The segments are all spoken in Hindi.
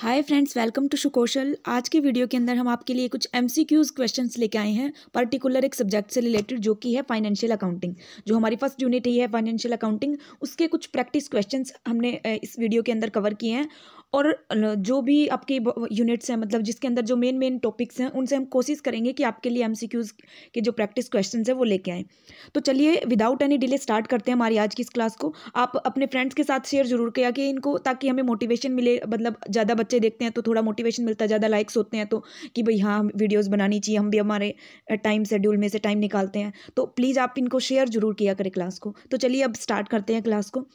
hi friends welcome to Sukoshal आज के वीडियो के अंदर हम आपके लिए कुछ एम सी क्यूज़ क्वेश्चन लेके आए हैं पर्टिकुलर एक सब्जेक्ट से रिलेटेड जो कि है फाइनेंशियल अकाउंटिंग जो हमारी फर्स्ट यूनिट ही है फाइनेंशियल अकाउंटिंग उसके कुछ प्रैक्टिस क्वेश्चन हमने इस वीडियो के अंदर कवर किए हैं और जो भी आपके यूनिट्स हैं मतलब जिसके अंदर जो मेन मेन टॉपिक्स हैं उनसे हम कोशिश करेंगे कि आपके लिए एम के जो प्रैक्टिस क्वेश्चन हैं वो लेके आएँ तो चलिए विदाउट एनी डिले स्टार्ट करते हैं हमारी आज की इस क्लास को आप अपने फ्रेंड्स के साथ शेयर जरूर किया कि इनको ताकि हमें मोटिवेशन मिले मतलब ज़्यादा बच्चे देखते हैं तो थोड़ा मोटिवेशन मिलता है ज़्यादा लाइक्स होते हैं तो कि भाई हाँ वीडियोज़ बनानी चाहिए हम भी हमारे टाइम शेड्यूल में से टाइम निकालते हैं तो प्लीज़ आप इनको शेयर जरूर किया करें क्लास को तो चलिए अब स्टार्ट करते हैं क्लास को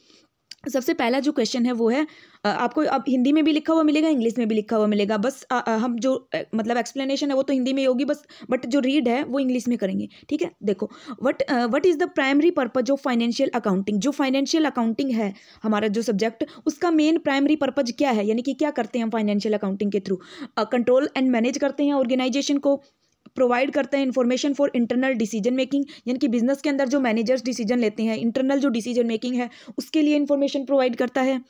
सबसे पहला जो क्वेश्चन है वो है आपको अब हिंदी में भी लिखा हुआ मिलेगा इंग्लिश में भी लिखा हुआ मिलेगा बस आ, आ, हम जो मतलब एक्सप्लेनेशन है वो तो हिंदी में होगी बस बट जो रीड है वो इंग्लिश में करेंगे ठीक है देखो what what is the primary purpose of financial accounting जो फाइनेंशियल अकाउंटिंग है हमारा जो सब्जेक्ट उसका मेन प्राइमरी पर्पज क्या है यानी कि क्या करते हैं हम फाइनेंशियल अकाउंटिंग के थ्रू कंट्रोल एंड मैनेज करते हैं ऑर्गेनाइजेशन को प्रोवाइड करते हैं information for internal decision making यानी कि बिजनेस के अंदर जो मैनेजर्स डिसीजन लेते हैं इंटरनल जो डिसीजन मेकिंग है उसके लिए इन्फॉर्मेशन प्रोवाइड करता है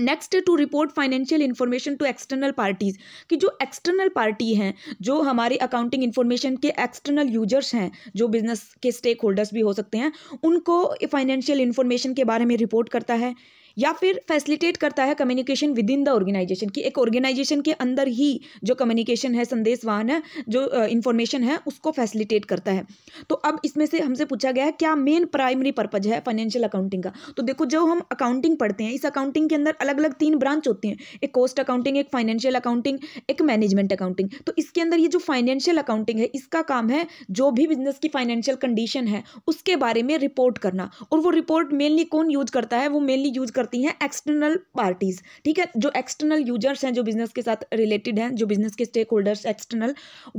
next to report financial information to external parties कि जो एक्सटर्नल पार्टी हैं जो हमारे अकाउंटिंग इन्फॉर्मेशन के एक्सटर्नल यूजर्स हैं जो बिजनेस के स्टेक होल्डर्स भी हो सकते हैं उनको फाइनेंशियल इन्फॉर्मेशन के बारे में रिपोर्ट करता है या फिर फैसिलिटेट करता है communication within the organisation कि एक ऑर्गेनाइजेशन के अंदर ही जो कम्युनिकेशन है संदेश वाहन है जो इन्फॉर्मेशन है उसको फैसिलिटेट करता है तो अब इसमें से हमसे पूछा गया है क्या मेन प्राइमरी पर्पज है फाइनेंशियल अकाउंटिंग का तो देखो जो हम अकाउंटिंग पढ़ते हैं इस अकाउंटिंग के अंदर अलग अलग तीन ब्रांच होती हैं एक कॉस्ट अकाउंटिंग एक फाइनेंशियल अकाउंटिंग एक मैनेजमेंट अकाउंटिंग तो इसके अंदर ये जो फाइनेंशियल अकाउंटिंग है इसका काम है जो भी बिजनेस की फाइनेंशियल कंडीशन है उसके बारे में रिपोर्ट करना और वो रिपोर्ट मेनली कौन यूज करता है वो मेनली यूज कर करती हैं एक्सटर्नल पार्टीज़ ठीक है जो एक्सटर्नल यूजर्स हैं जो बिज़नेस के साथ रिलेटेड हैं जो बिज़नेस के स्टेक होल्डर्स एक्सटर्नल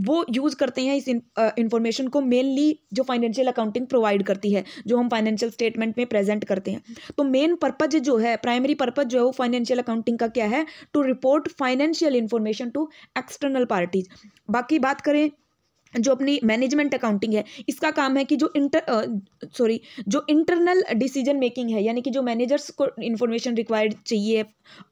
वो यूज़ करते हैं इस इन्फॉर्मेशन को मेनली जो फाइनेंशियल अकाउंटिंग प्रोवाइड करती है जो हम फाइनेंशियल स्टेटमेंट में प्रेजेंट करते हैं तो मेन पर्पज जो है प्राइमरी पर्पज जो है वो फाइनेंशियल अकाउंटिंग का क्या है to report financial information to external parties बाकी बात करें जो अपनी मैनेजमेंट अकाउंटिंग है इसका काम है कि जो इंटर सॉरी जो इंटरनल डिसीजन मेकिंग है यानी कि जो मैनेजर्स को इन्फॉर्मेशन रिक्वायर्ड चाहिए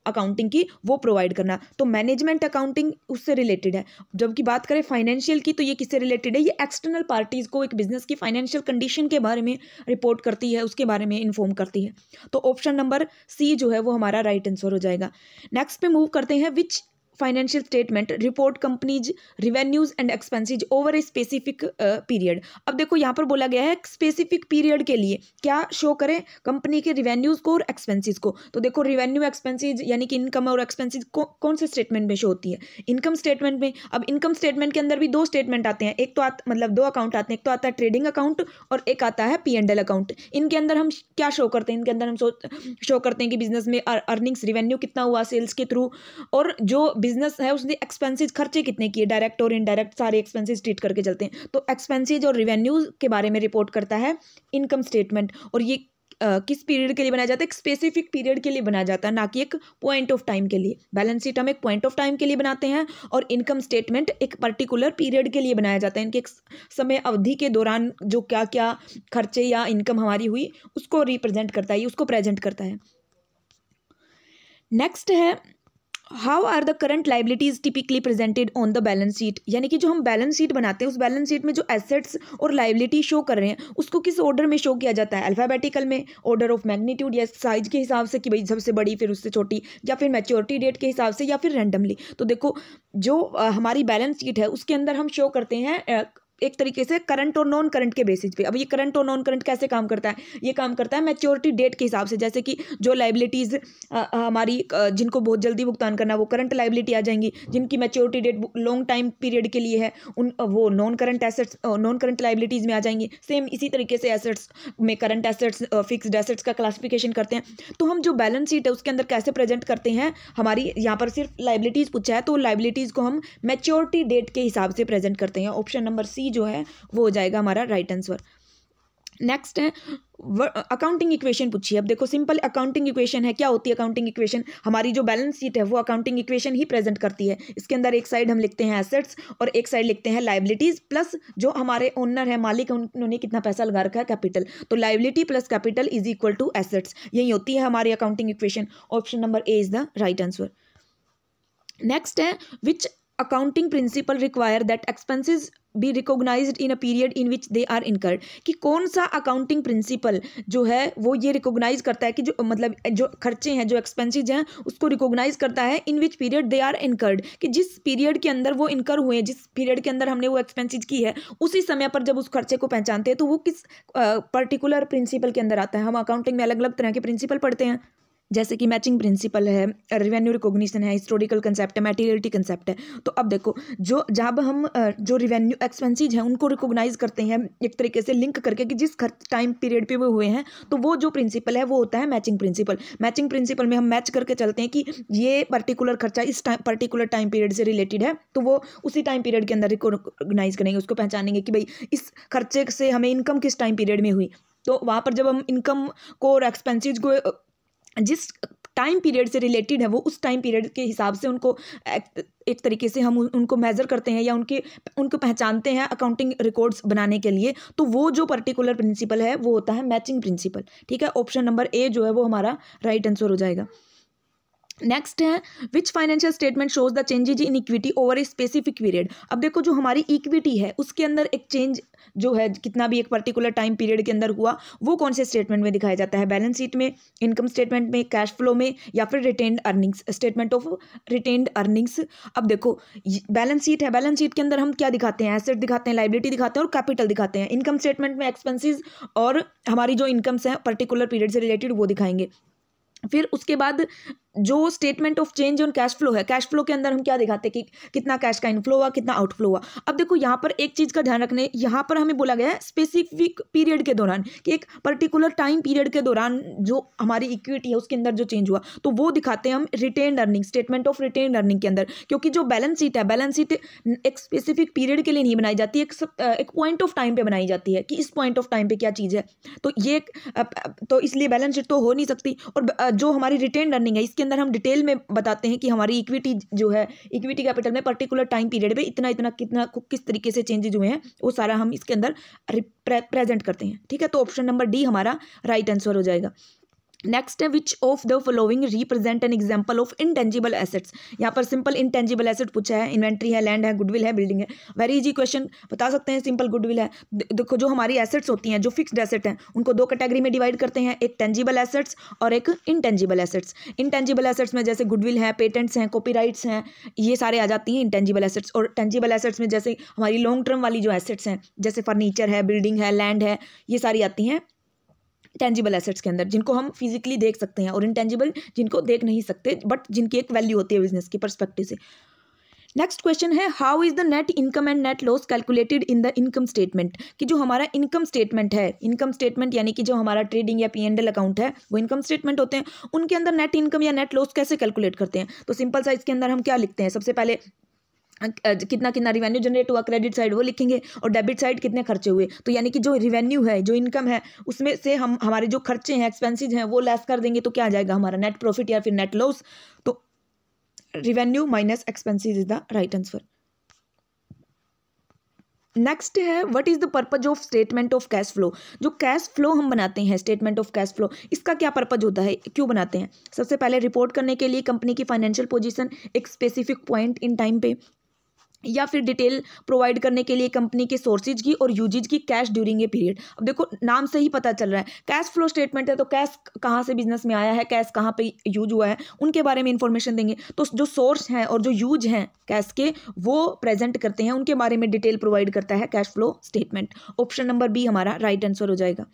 अकाउंटिंग की वो प्रोवाइड करना तो मैनेजमेंट अकाउंटिंग उससे रिलेटेड है जबकि बात करें फाइनेंशियल की तो ये किससे रिलेटेड है ये एक्सटर्नल पार्टीज़ को एक बिजनेस की फाइनेंशियल कंडीशन के बारे में रिपोर्ट करती है उसके बारे में इन्फॉर्म करती है तो ऑप्शन नंबर सी जो है वो हमारा राइट right आंसर हो जाएगा नेक्स्ट पे मूव करते हैं which financial statement report companies revenues and expenses over a specific period अब देखो यहाँ पर बोला गया है स्पेसिफिक पीरियड के लिए क्या शो करें कंपनी के रिवेन्यूज को और एक्सपेंसिज को तो देखो रिवेन्यू एक्सपेंसिज यानी कि इनकम और एक्सपेंसिज कौन से स्टेटमेंट में शो होती है इनकम स्टेटमेंट में अब इनकम स्टेटमेंट के अंदर भी दो स्टेटमेंट आते हैं एक तो आत, मतलब दो अकाउंट आते हैं एक तो आता है ट्रेडिंग अकाउंट और एक आता है पी एंड एल अकाउंट इनके अंदर हम क्या शो करते हैं इनके अंदर हम शो करते हैं कि बिजनेस में अर्निंग्स रिवेन्यू कितना हुआ सेल्स के थ्रू और जो बिजनेस है उसने एक्सपेंसिज खर्चे कितने किए डायरेक्ट और इनडायरेक्ट सारे एक्सपेंसिज ट्रीट करके चलते हैं तो एक्सपेंसिज और रिवेन्यू के बारे में रिपोर्ट करता है इनकम स्टेटमेंट और ये Uh, किस पीरियड के लिए बनाया जाता है एक स्पेसिफिक पीरियड के लिए बनाया जाता है ना कि एक पॉइंट ऑफ टाइम के लिए बैलेंस शीट हम एक पॉइंट ऑफ टाइम के लिए बनाते हैं और इनकम स्टेटमेंट एक पर्टिकुलर पीरियड के लिए बनाया जाता है इनके एक समय अवधि के दौरान जो क्या क्या खर्चे या इनकम हमारी हुई उसको रिप्रेजेंट करता है उसको प्रेजेंट करता है नेक्स्ट है how are the current liabilities typically presented on the balance sheet यानी कि जो हम बैलेंस शीट बनाते हैं उस बैलेंस शीट में जो एसेट्स और लाइबिलिटी शो कर रहे हैं उसको किस ऑर्डर में शो किया जाता है अल्फ़ाबेटिकल में ऑर्डर ऑफ मैग्नीट्यूड या साइज के हिसाब से कि भाई सबसे बड़ी फिर उससे छोटी या फिर मेच्योरिटी डेट के हिसाब से या फिर रैंडमली तो देखो जो हमारी बैलेंस शीट है उसके अंदर हम शो करते हैं एक तरीके से करंट और नॉन करंट के बेसिस पे अब ये करंट और नॉन करंट कैसे काम करता है ये काम करता है मैच्योरिटी डेट के हिसाब से जैसे कि जो लाइबिलिटीज़ हमारी जिनको बहुत जल्दी भुगतान करना वो करंट लाइबिलिटी आ जाएंगी जिनकी maturity date long time period के लिए है उन वो non current assets non current liabilities में आ जाएंगी सेम इसी तरीके से एसेट्स में करंट एसेट्स फिक्स्ड एसेट्स का क्लासिफिकेशन करते हैं तो हम जो बैलेंस शीट है उसके अंदर कैसे प्रेजेंट करते हैं हमारी यहाँ पर सिर्फ लाइबिलिटीज़ पूछा है तो लाइबिलिटीज़ को हम मैच्योरिटी डेट के हिसाब से प्रेजेंट करते हैं ऑप्शन नंबर सी जो है वो हो जाएगा हमारा राइट आंसर नेक्स्ट है अकाउंटिंग इक्वेशन पूछिए अब देखो सिंपल अकाउंटिंग इक्वेशन है क्या होती है अकाउंटिंग इक्वेशन हमारी जो बैलेंस शीट है वो अकाउंटिंग इक्वेशन ही प्रेजेंट करती है इसके अंदर एक साइड हम लिखते हैं एसेट्स और एक साइड लिखते हैं लाइबिलिटीज़ प्लस जो हमारे ओनर है मालिक उन्होंने कितना पैसा लगा रखा है कैपिटल तो liability plus capital is equal to assets यही होती है हमारी accounting equation option number A is the right answer next है which accounting principle require that expenses be recognise in a period in which they are incurred कि कौन सा अकाउंटिंग प्रिंसिपल जो है वो ये रिकोगनाइज करता है कि जो मतलब जो खर्चे हैं जो एक्सपेंसिज हैं उसको रिकोगनाइज करता है in which period they are incurred कि जिस पीरियड के अंदर वो इनकर हुए हैं जिस पीरियड के अंदर हमने वो एक्सपेंसिज की है उसी समय पर जब उस खर्चे को पहचानते हैं तो वो किस पर्टिकुलर प्रिंसिपल के अंदर आता है हम अकाउंटिंग में अलग अलग तरह के प्रिंसिपल पढ़ते हैं जैसे कि मैचिंग प्रिंसिपल है रिवेन्यू रिकॉग्निशन है हिस्टोरिकल कंसेप्ट है मेटेरियलिटी कंसेप्ट है तो अब देखो जो जब हम जो रिवेन्यू एक्सपेंसिज हैं उनको रिकॉग्नाइज करते हैं एक तरीके से लिंक करके कि जिस खर्च टाइम पीरियड पे वो हुए हैं तो वो जो प्रिंसिपल है वो होता है मैचिंग प्रिंसिपल मैचिंग प्रिंसिपल में हम मैच करके चलते हैं कि ये पर्टिकुलर खर्चा इस टाइम पर्टिकुलर टाइम पीरियड से रिलेटेड है तो वो उसी टाइम पीरियड के अंदर रिकॉग्नाइज करेंगे उसको पहचानेंगे कि भाई इस खर्चे से हमें इनकम किस टाइम पीरियड में हुई तो वहाँ पर जब हम इनकम को और एक्सपेंसिज को जिस टाइम पीरियड से रिलेटेड है वो उस टाइम पीरियड के हिसाब से उनको एक, एक तरीके से हम उन, उनको मेज़र करते हैं या उनके उनको पहचानते हैं अकाउंटिंग रिकॉर्ड्स बनाने के लिए तो वो जो पर्टिकुलर प्रिंसिपल है वो होता है मैचिंग प्रिंसिपल ठीक है ऑप्शन नंबर ए जो है वो हमारा राइट आंसर हो जाएगा नेक्स्ट है which financial statement shows the changes in equity over a specific period अब देखो जो हमारी इक्विटी है उसके अंदर एक चेंज जो है कितना भी एक पर्टिकुलर टाइम पीरियड के अंदर हुआ वो कौन से स्टेटमेंट में दिखाया जाता है बैलेंस शीट में इनकम स्टेटमेंट में कैश फ्लो में या फिर retained earnings statement of retained earnings अब देखो बैलेंस शीट है बैलेंस शीट के अंदर हम क्या दिखाते हैं एसेट दिखाते हैं लाइबिलिटी दिखाते हैं और कैपिटल दिखाते हैं इनकम स्टेटमेंट में एक्सपेंसिस और हमारी जो इनकम्स हैं पर्टिकुलर पीरियड से रिलेटेड वो दिखाएंगे फिर उसके बाद जो statement of change on cash flow है कैश फ्लो के अंदर हम क्या दिखाते हैं कि कितना कैश का इनफ्लो हुआ कितना आउटफ्लो हुआ अब देखो यहाँ पर एक चीज़ का ध्यान रखने यहाँ पर हमें बोला गया है स्पेसिफिक पीरियड के दौरान कि एक पर्टिकुलर टाइम पीरियड के दौरान जो हमारी इक्विटी है उसके अंदर जो चेंज हुआ तो वो दिखाते हैं हम retain earning statement of retain earning के अंदर क्योंकि जो बैलेंस शीट है बैलेंस शीट एक स्पेसिफिक पीरियड के लिए नहीं बनाई जाती एक एक पॉइंट ऑफ टाइम पर बनाई जाती है कि इस पॉइंट ऑफ टाइम पर क्या चीज़ है तो ये तो इसलिए बैलेंस शीट तो हो नहीं सकती और जो हमारी रिटेन अर्निंग है इसके उसके अंदर हम डिटेल में बताते हैं कि हमारी इक्विटी जो है इक्विटी कैपिटल में पर्टिकुलर टाइम पीरियड में इतना इतना कितना किस तरीके से चेंजेज हुए हैं वो सारा हम इसके अंदर प्रेजेंट करते हैं ठीक है तो ऑप्शन नंबर डी हमारा राइट आंसर हो जाएगा नेक्स्ट है which of the following represent an example of intangible assets यहाँ पर सिंपल इंटेंजिबल एसेट पूछा है इन्वेंट्री है लैंड है गुडविल है बिल्डिंग है वेरी इजी क्वेश्चन बता सकते हैं सिंपल गुडविल है देखो जो हमारी एसेट्स होती हैं जो फिक्स्ड एसेट हैं उनको दो कैटेगरी में डिवाइड करते हैं एक टेंजिबल एसेट्स और एक इंटेंजिबल एसेट्स इंटेंजिबल एसेट्स में जैसे गुडविल है पेटेंट्स हैं राइट्स हैं ये सारे आ जाती हैं इंटेंजिबल एसेट्स और टेंजिबल एसेट्स में जैसे हमारी लॉन्ग टर्म वाली जो एसेट्स हैं जैसे फर्नीचर है बिल्डिंग है लैंड है ये सारी आती हैं टेंजिबल एसेट्स के अंदर जिनको हम फिजिकली देख सकते हैं और इनटेंजिबल जिनको देख नहीं सकते बट जिनकी एक वैल्यू होती है बिजनेस के परस्पेक्टिव से नेक्स्ट क्वेश्चन है how is the net income and net loss calculated in the income statement कि जो हमारा इनकम स्टेटमेंट है इनकम स्टेटमेंट यानी कि जो हमारा ट्रेडिंग या पी एंड एल अकाउंट है वो इनकम स्टेटमेंट होते हैं उनके अंदर नेट इनकम या नेट लॉस कैसे कैलकुलेट करते हैं तो सिंपल साइज के अंदर हम क्या लिखते हैं सबसे पहले कितना कितना रिवेन्यू जनरेट हुआ क्रेडिट साइड वो लिखेंगे और डेबिट साइड कितने खर्चे हुए तो यानी कि जो रिवेन्यू है जो इनकम है उसमें से हम हमारे जो खर्चे हैं एक्सपेंसिज हैं वो लेस कर देंगे तो क्या आ जाएगा हमारा नेट प्रॉफिट या फिर नेट लॉस तो revenue minus expenses is the right answer next है what is the purpose of statement of cash flow जो कैश फ्लो हम बनाते हैं स्टेटमेंट ऑफ कैश फ्लो इसका क्या पर्पज होता है क्यों बनाते हैं सबसे पहले रिपोर्ट करने के लिए कंपनी की फाइनेंशियल पोजीशन एक स्पेसिफिक पॉइंट इन टाइम पे या फिर डिटेल प्रोवाइड करने के लिए कंपनी के सोर्सेज की और यूजेज की कैश ड्यूरिंग ए पीरियड अब देखो नाम से ही पता चल रहा है कैश फ्लो स्टेटमेंट है तो कैश कहाँ से बिजनेस में आया है कैश कहाँ पे यूज हुआ है उनके बारे में इन्फॉर्मेशन देंगे तो जो सोर्स हैं और जो यूज हैं कैश के वो प्रेजेंट करते हैं उनके बारे में डिटेल प्रोवाइड करता है cash flow statement option number B हमारा राइट आंसर हो जाएगा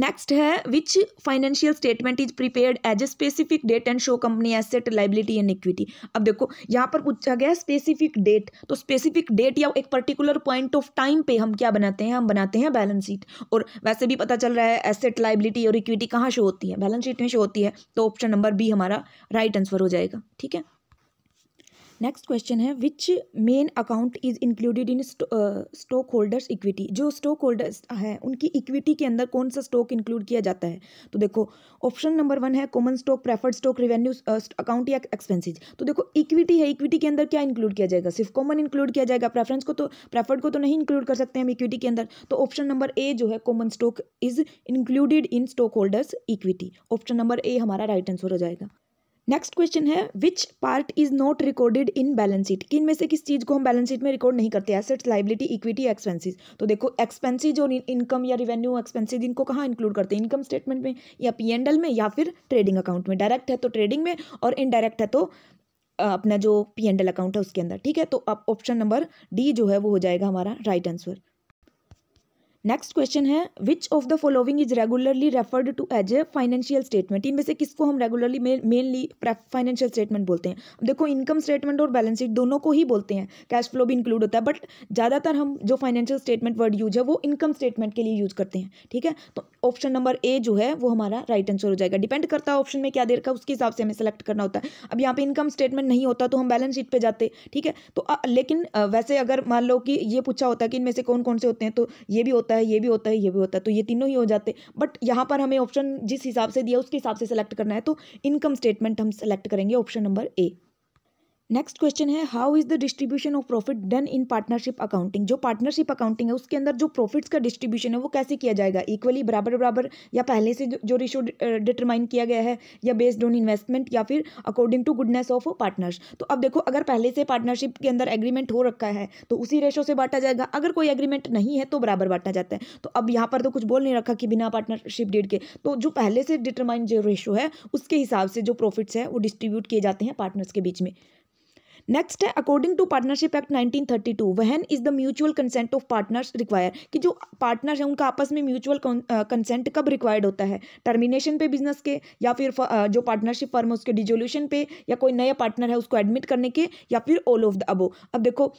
नेक्स्ट है which financial statement is prepared as a specific date and show company asset liability and equity अब देखो यहाँ पर पूछा गया स्पेसिफिक डेट तो स्पेसिफिक डेट या एक पर्टिकुलर पॉइंट ऑफ टाइम पे हम क्या बनाते हैं हम बनाते हैं बैलेंस शीट और वैसे भी पता चल रहा है एसेट लाइबिलिटी और इक्विटी कहाँ शो होती है बैलेंस शीट में शो होती है तो ऑप्शन नंबर बी हमारा राइट right आंसर हो जाएगा ठीक है नेक्स्ट क्वेश्चन है which main account is included in stockholders equity जो स्टॉक होल्डर्स हैं उनकी इक्विटी के अंदर कौन सा स्टॉक इंक्लूड किया जाता है तो देखो ऑप्शन नंबर वन है common stock preferred stock revenue account या एक्सपेंसिज तो देखो इक्विटी है इक्विटी के अंदर क्या इंक्लूड किया जाएगा सिर्फ कॉमन इंक्लूड किया जाएगा प्रेफरेंस को तो प्रेफर्ड को तो नहीं इंक्लूड कर सकते हम इक्विटी के अंदर तो ऑप्शन नंबर ए जो है common stock is included in stockholders equity option number A हमारा राइट आंसर हो जाएगा नेक्स्ट क्वेश्चन है which part is not recorded in balance sheet किन में से किस चीज़ को हम बैलेंस शीट में रिकॉर्ड नहीं करते एसेट्स लाइबिलिटी इक्विटी एक्सपेंसेस तो देखो एक्सपेंसेज और इनकम या रिवेन्यू एक्सपेंसेज इनको कहाँ इंक्लूड करते हैं इनकम स्टेटमेंट में या पी एंड एल में या फिर ट्रेडिंग अकाउंट में डायरेक्ट है तो ट्रेडिंग में और इनडायरेक्ट है तो अपना जो पी एंड एल अकाउंट है उसके अंदर ठीक है तो अब ऑप्शन नंबर डी जो है वो हो जाएगा हमारा राइट आंसर नेक्स्ट क्वेश्चन है which of the following is regularly referred to as a financial statement इनमें से किसको हम रेगुलरली मेनली फाइनेंशियल स्टेटमेंट बोलते हैं देखो इनकम स्टेटमेंट और बैलेंस शीट दोनों को ही बोलते हैं कैश फ्लो भी इंक्लूड होता है बट ज़्यादातर हम जो फाइनेंशियल स्टेटमेंट वर्ड यूज है वो इनकम स्टेटमेंट के लिए यूज करते हैं ठीक है तो ऑप्शन नंबर ए जो है वो हमारा राइट आंसर हो जाएगा डिपेंड करता है ऑप्शन में क्या देर का उसके हिसाब से हमें सेलेक्ट करना होता है अब यहाँ पे इनकम स्टेटमेंट नहीं होता तो हम बैलेंस शीट पर जाते ठीक है तो लेकिन वैसे अगर मान लो कि ये पूछा होता है कि इनमें से कौन कौन से होते हैं तो ये भी होता होता है ये भी होता है ये भी होता है तो ये तीनों ही हो जाते बट यहाँ पर हमें ऑप्शन जिस हिसाब से दिया उसके हिसाब से सेलेक्ट करना है तो इनकम स्टेटमेंट हम सेलेक्ट करेंगे option number A next question है how is the distribution of profit done in partnership accounting जो पार्टनरशिप अकाउंटिंग है उसके अंदर जो प्रॉफिट्स का डिस्ट्रीब्यूशन है वो कैसे किया जाएगा इक्वली बराबर बराबर या पहले से जो रेशो डिटरमाइन किया गया है या बेस्ड ऑन इन्वेस्टमेंट या फिर according to goodness of partners तो अब देखो अगर पहले से पार्टनरशिप के अंदर एग्रीमेंट हो रखा है तो उसी रेशो से बांटा जाएगा अगर कोई एग्रीमेंट नहीं है तो बराबर बांटा जाता है तो अब यहाँ पर तो कुछ बोल नहीं रखा कि बिना पार्टनरशिप डेट के तो जो पहले से डिटरमाइन जो रेशो है उसके हिसाब से जो प्रॉफिट्स है वो डिस्ट्रीब्यूट किए जाते हैं पार्टनर्स के बीच में नेक्स्ट है according to partnership act 1932 when is the mutual consent of partners require कि जो पार्टनर है उनका आपस में म्यूचुअल कंसेंट कब रिक्वायर्ड होता है टर्मिनेशन पे बिजनेस के या फिर जो पार्टनरशिप फर्म है उसके डिजोल्यूशन पे या कोई नया पार्टनर है उसको एडमिट करने के या फिर ऑल ऑफ द अबो अब देखो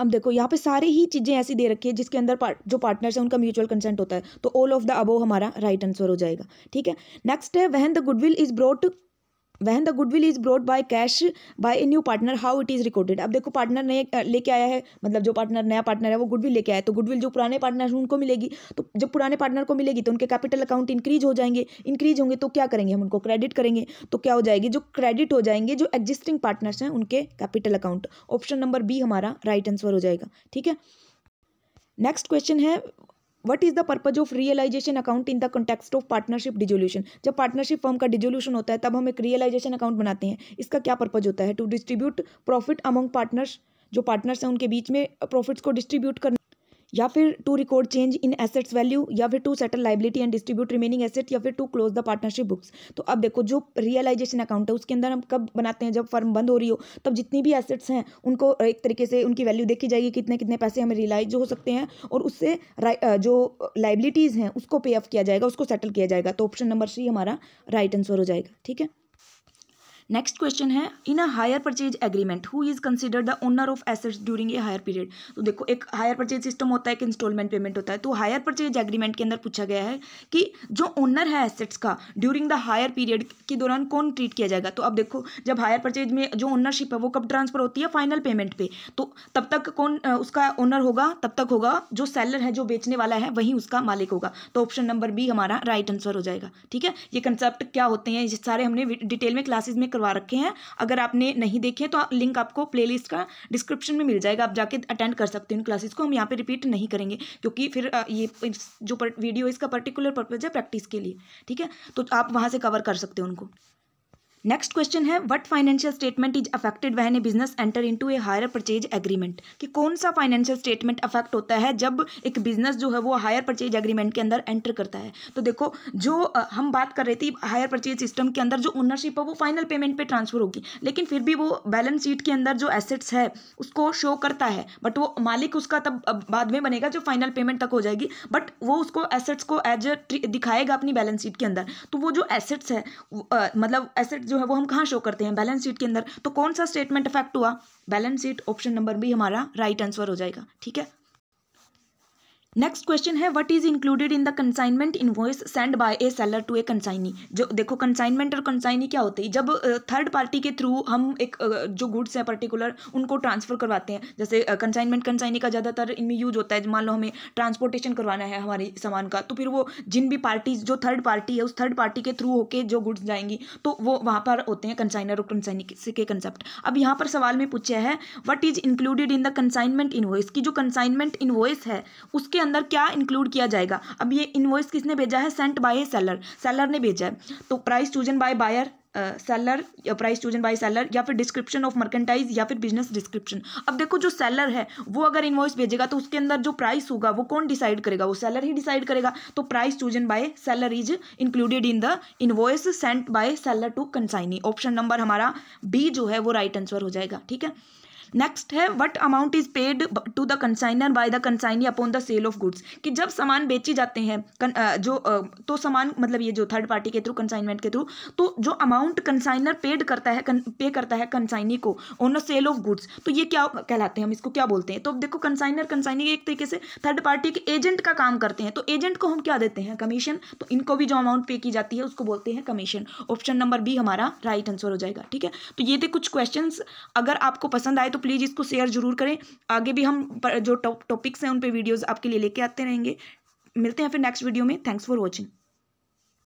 अब देखो यहाँ पे सारी ही चीज़ें ऐसी दे रखी है जिसके अंदर पार्ट जो पार्टनर्स हैं उनका म्यूचुअल कंसेंट होता है तो ऑल ऑफ द अबो हमारा राइट right आंसर हो जाएगा ठीक है नेक्स्ट है when the goodwill is brought when the goodwill is brought by cash by a new partner how it is recorded अब देखो पार्टनर नए लेके आया है मतलब जो पार्टनर नया पार्टनर है वो गुडविल लेके आया तो गुडविल जो पुराने पार्टनर हैं उनको मिलेगी तो जब पुराने पार्टनर को मिलेगी तो उनके कैपिटल अकाउंट इंक्रीज हो जाएंगे इंक्रीज होंगे तो क्या करेंगे हम उनको क्रेडिट करेंगे तो क्या हो जाएगी जो क्रेडिट हो जाएंगे जो एग्जिस्टिंग पार्टनर्स हैं उनके capital account option number B हमारा राइट right आंसर हो जाएगा ठीक है नेक्स्ट क्वेश्चन है what is the purpose of realisation account in the context of partnership dissolution जब पार्टनरशिप फर्म का डिजोल्यूशन होता है तब हम एक रियलाइजेशन अकाउंट बनाते हैं इसका क्या पर्पज होता है to distribute profit among partners जो पार्टनर्स हैं उनके बीच में प्रॉफिट्स को डिस्ट्रीब्यूट करने या फिर to record change in assets value या फिर to settle liability and distribute remaining asset या फिर to close the partnership books तो अब देखो जो रियलाइजेशन अकाउंट है उसके अंदर हम कब बनाते हैं जब फर्म बंद हो रही हो तब जितनी भी एसेट्स हैं उनको एक तरीके से उनकी वैल्यू देखी जाएगी कितने कितने पैसे हमें रियलाइज हो सकते हैं और उससे जो लाइबिलिटीज़ हैं उसको पे ऑफ किया जाएगा उसको सेटल किया जाएगा तो ऑप्शन नंबर सी हमारा राइट आंसर हो जाएगा ठीक है नेक्स्ट क्वेश्चन है in a hire purchase agreement who is considered the owner of assets during a hire period तो देखो एक हायर परचेज सिस्टम होता है एक इंस्टॉलमेंट पेमेंट होता है तो हायर परचेज एग्रीमेंट के अंदर पूछा गया है कि जो ओनर है एसेट्स का ड्यूरिंग द हायर पीरियड के दौरान कौन ट्रीट किया जाएगा तो अब देखो जब हायर परचेज में जो ओनरशिप है वो कब ट्रांसफर होती है फाइनल पेमेंट पे तो तब तक कौन उसका ओनर होगा तब तक होगा जो सेलर है जो बेचने वाला है वही उसका मालिक होगा तो ऑप्शन नंबर बी हमारा राइट आंसर हो जाएगा ठीक है ये कंसेप्ट क्या होते हैं ये सारे हमने डिटेल में क्लासेज में करवा रखे हैं अगर आपने नहीं देखे तो लिंक आपको प्लेलिस्ट का डिस्क्रिप्शन में मिल जाएगा आप जाके अटेंड कर सकते हो उन क्लासेस को हम यहाँ पे रिपीट नहीं करेंगे क्योंकि फिर ये जो वीडियो इसका पर्टिकुलर पर्पज़ है प्रैक्टिस के लिए ठीक है तो आप वहाँ से कवर कर सकते हैं उनको नेक्स्ट क्वेश्चन है what financial statement is affected when a business enter into a hire purchase agreement कि कौन सा फाइनेंशियल स्टेटमेंट अफेक्ट होता है जब एक बिजनेस जो है वो हायर परचेज एग्रीमेंट के अंदर एंटर करता है तो देखो जो हम बात कर रहे थे हायर परचेज सिस्टम के अंदर जो ओनरशिप है वो फाइनल पेमेंट पर पे ट्रांसफर होगी लेकिन फिर भी वो बैलेंस शीट के अंदर जो एसेट्स है उसको शो करता है बट वो मालिक उसका तब बाद में बनेगा जो फाइनल पेमेंट तक हो जाएगी बट वो उसको एसेट्स को एज दिखाएगा अपनी बैलेंस शीट के अंदर तो वो जो एसेट्स है मतलब एसेट जो जो है वो हम कहाँ शो करते हैं बैलेंस शीट के अंदर तो कौन सा स्टेटमेंट इफेक्ट हुआ balance sheet option number B हमारा राइट right आंसर हो जाएगा ठीक है नेक्स्ट क्वेश्चन है what is included in the consignment invoice send by a seller to a consignee जो देखो कंसाइनमेंट और कंसाइनी क्या होती है जब थर्ड पार्टी के थ्रू हम एक जो गुड्स हैं पर्टिकुलर उनको ट्रांसफर करवाते हैं जैसे कंसाइनमेंट कंसाइनी का ज़्यादातर इनमें यूज होता है मान लो हमें ट्रांसपोर्टेशन करवाना है हमारे सामान का तो फिर वो जिन भी पार्टीज जो थर्ड पार्टी है उस थर्ड पार्टी के थ्रू होकर जो गुड्स जाएंगी तो वो वहाँ पर होते हैं कंसाइनर और कंसाइनी के कंसेप्ट अब यहाँ पर सवाल में पूछा है what is included in the consignment invoice की जो कंसाइनमेंट इनवॉइस है उसके अंदर क्या इंक्लूड किया जाएगा अब ये इन्वॉइस किसने भेजा है सेंट बाय सेलर सेलर ने भेजा है तो price chosen by buyer seller या प्राइस चूजन बाय सेलर या फिर डिस्क्रिप्शन ऑफ मर्केंटाइज या फिर बिजनेस डिस्क्रिप्शन अब देखो जो सेलर है वो अगर इन्वॉइस भेजेगा तो उसके अंदर जो प्राइस होगा वो कौन डिसाइड करेगा वो सेलर ही डिसाइड करेगा तो price chosen by seller is included in the invoice sent by seller to consignee option number हमारा बी जो है वो राइट right आंसर हो जाएगा ठीक है नेक्स्ट है what amount is paid to the consignor by the consignee upon the sale of goods कि जब सामान बेची जाते हैं जो तो सामान मतलब ये जो थर्ड पार्टी के थ्रू कंसाइनमेंट के थ्रू तो जो अमाउंट कंसाइनर पेड करता है पे करता है कंसाइनी को on the sale of goods तो ये क्या कहलाते हैं हम इसको क्या बोलते हैं तो देखो कंसाइनर कंसाइनी एक तरीके से थर्ड पार्टी के एजेंट का काम करते हैं तो एजेंट को हम क्या देते हैं कमीशन तो इनको भी जो अमाउंट पे की जाती है उसको बोलते हैं कमीशन ऑप्शन नंबर बी हमारा राइट आंसर हो जाएगा ठीक है तो ये थे कुछ क्वेश्चन अगर आपको पसंद आए तो तो प्लीज़ इसको शेयर जरूर करें आगे भी हम जो टॉपिक्स हैं उन पर वीडियोज़ आपके लिए लेके आते रहेंगे मिलते हैं फिर नेक्स्ट वीडियो में थैंक्स फॉर वॉचिंग